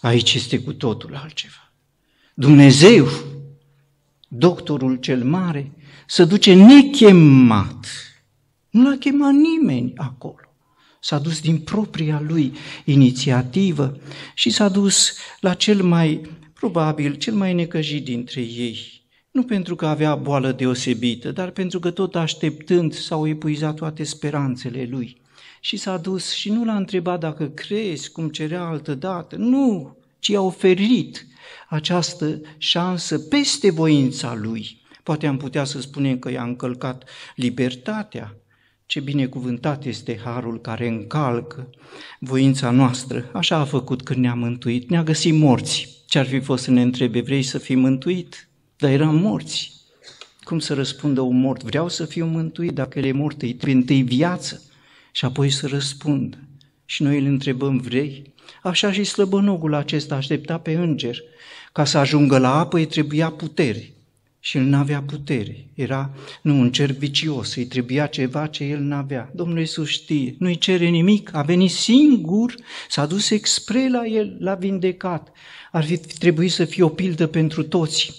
Aici este cu totul altceva. Dumnezeu, doctorul cel mare, să duce nechemat. Nu l-a chemat nimeni acolo. S-a dus din propria lui inițiativă și s-a dus la cel mai, probabil, cel mai necăjit dintre ei, nu pentru că avea boală deosebită, dar pentru că tot așteptând s-au epuizat toate speranțele lui. Și s-a dus și nu l-a întrebat dacă crezi, cum cerea altă dată, nu, ci a oferit această șansă peste voința lui. Poate am putea să spunem că i-a încălcat libertatea. Ce binecuvântat este harul care încalcă voința noastră. Așa a făcut când ne-a mântuit, ne-a găsit morți. Ce-ar fi fost să ne întrebe, vrei să fii mântuit? Dar eram morți. Cum să răspundă un mort? Vreau să fiu mântuit, dacă el e mort, îi trebuie întâi viață și apoi să răspund. Și noi îl întrebăm, vrei? Așa și slăbănogul acesta aștepta pe înger. Ca să ajungă la apă îi trebuia putere, și el n-avea putere. Era nu, un cer vicios, îi trebuia ceva ce el n-avea. Domnul Iisus știe, nu-i cere nimic, a venit singur, s-a dus expre la el, l-a vindecat. Ar fi trebuit să fie o pildă pentru toți.